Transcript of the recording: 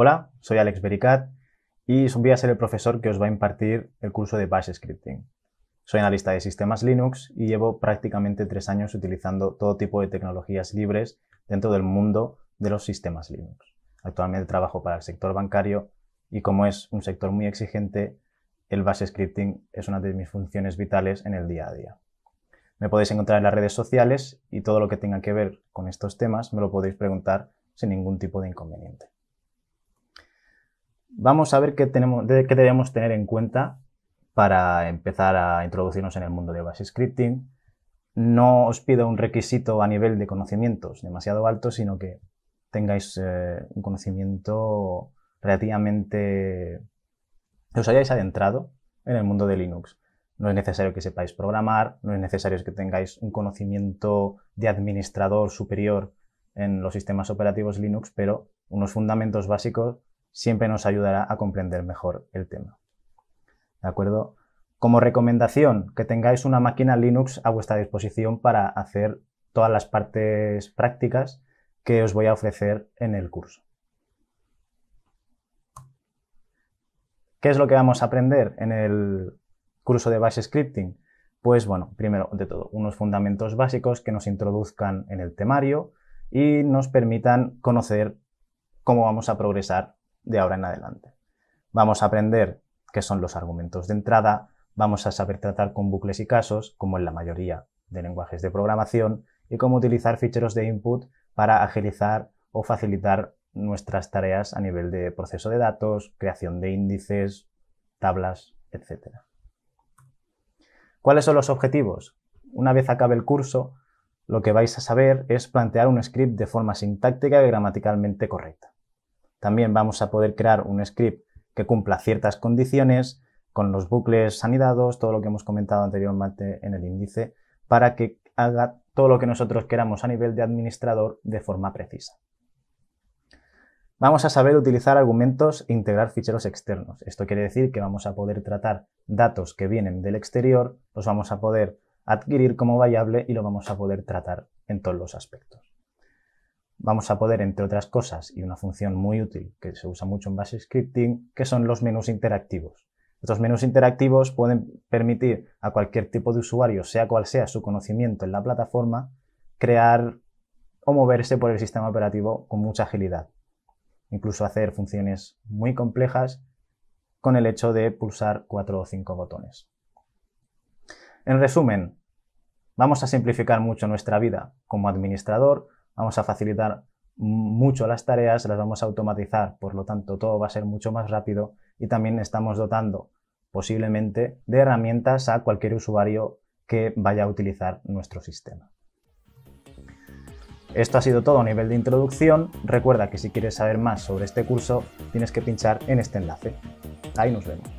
Hola, soy Alex Bericat y voy a ser el profesor que os va a impartir el curso de Bash Scripting. Soy analista de sistemas Linux y llevo prácticamente tres años utilizando todo tipo de tecnologías libres dentro del mundo de los sistemas Linux. Actualmente trabajo para el sector bancario y como es un sector muy exigente, el Bash Scripting es una de mis funciones vitales en el día a día. Me podéis encontrar en las redes sociales y todo lo que tenga que ver con estos temas me lo podéis preguntar sin ningún tipo de inconveniente vamos a ver qué, tenemos, qué debemos tener en cuenta para empezar a introducirnos en el mundo de Bash Scripting. No os pido un requisito a nivel de conocimientos demasiado alto, sino que tengáis eh, un conocimiento relativamente... que os hayáis adentrado en el mundo de Linux. No es necesario que sepáis programar, no es necesario que tengáis un conocimiento de administrador superior en los sistemas operativos Linux, pero unos fundamentos básicos siempre nos ayudará a comprender mejor el tema. ¿De acuerdo? Como recomendación, que tengáis una máquina Linux a vuestra disposición para hacer todas las partes prácticas que os voy a ofrecer en el curso. ¿Qué es lo que vamos a aprender en el curso de base Scripting? Pues bueno, primero de todo, unos fundamentos básicos que nos introduzcan en el temario y nos permitan conocer cómo vamos a progresar de ahora en adelante. Vamos a aprender qué son los argumentos de entrada, vamos a saber tratar con bucles y casos, como en la mayoría de lenguajes de programación, y cómo utilizar ficheros de input para agilizar o facilitar nuestras tareas a nivel de proceso de datos, creación de índices, tablas, etc. ¿Cuáles son los objetivos? Una vez acabe el curso, lo que vais a saber es plantear un script de forma sintáctica y gramaticalmente correcta. También vamos a poder crear un script que cumpla ciertas condiciones con los bucles anidados, todo lo que hemos comentado anteriormente en el índice, para que haga todo lo que nosotros queramos a nivel de administrador de forma precisa. Vamos a saber utilizar argumentos e integrar ficheros externos. Esto quiere decir que vamos a poder tratar datos que vienen del exterior, los vamos a poder adquirir como variable y lo vamos a poder tratar en todos los aspectos vamos a poder, entre otras cosas, y una función muy útil que se usa mucho en base Scripting, que son los menús interactivos. Estos menús interactivos pueden permitir a cualquier tipo de usuario, sea cual sea su conocimiento en la plataforma, crear o moverse por el sistema operativo con mucha agilidad. Incluso hacer funciones muy complejas con el hecho de pulsar cuatro o cinco botones. En resumen, vamos a simplificar mucho nuestra vida como administrador vamos a facilitar mucho las tareas, las vamos a automatizar, por lo tanto todo va a ser mucho más rápido y también estamos dotando posiblemente de herramientas a cualquier usuario que vaya a utilizar nuestro sistema. Esto ha sido todo a nivel de introducción. Recuerda que si quieres saber más sobre este curso, tienes que pinchar en este enlace. Ahí nos vemos.